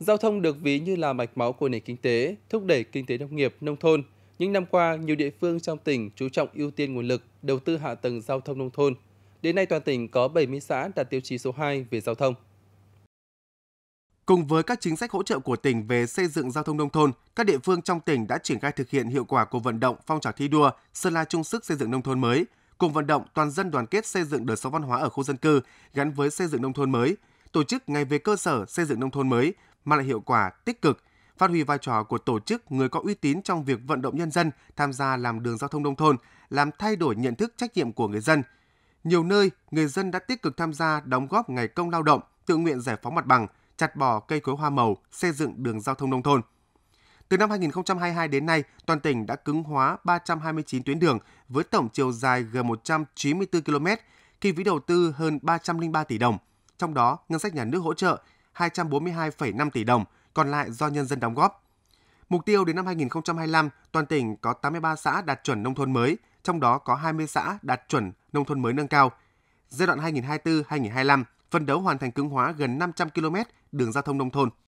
Giao thông được ví như là mạch máu của nền kinh tế, thúc đẩy kinh tế nông nghiệp, nông thôn. Những năm qua, nhiều địa phương trong tỉnh chú trọng ưu tiên nguồn lực, đầu tư hạ tầng giao thông nông thôn. Đến nay, toàn tỉnh có 70 xã đạt tiêu chí số 2 về giao thông. Cùng với các chính sách hỗ trợ của tỉnh về xây dựng giao thông nông thôn, các địa phương trong tỉnh đã triển khai thực hiện hiệu quả cuộc vận động phong trào thi đua Sơn La chung sức xây dựng nông thôn mới, cùng vận động toàn dân đoàn kết xây dựng đời sống văn hóa ở khu dân cư gắn với xây dựng nông thôn mới, tổ chức ngày về cơ sở xây dựng nông thôn mới mang lại hiệu quả tích cực, phát huy vai trò của tổ chức người có uy tín trong việc vận động nhân dân tham gia làm đường giao thông nông thôn, làm thay đổi nhận thức trách nhiệm của người dân. Nhiều nơi, người dân đã tích cực tham gia đóng góp ngày công lao động, tự nguyện giải phóng mặt bằng, chặt bỏ cây cối hoa màu, xây dựng đường giao thông nông thôn. Từ năm 2022 đến nay, toàn tỉnh đã cứng hóa 329 tuyến đường với tổng chiều dài gần 194 km, kinh phí đầu tư hơn 303 tỷ đồng. Trong đó, ngân sách nhà nước hỗ trợ 242,5 tỷ đồng, còn lại do nhân dân đóng góp. Mục tiêu đến năm 2025, toàn tỉnh có 83 xã đạt chuẩn nông thôn mới, trong đó có 20 xã đạt chuẩn nông thôn mới nâng cao. Giai đoạn 2024-2025, phân đấu hoàn thành cứng hóa gần 500 km đường giao thông nông thôn.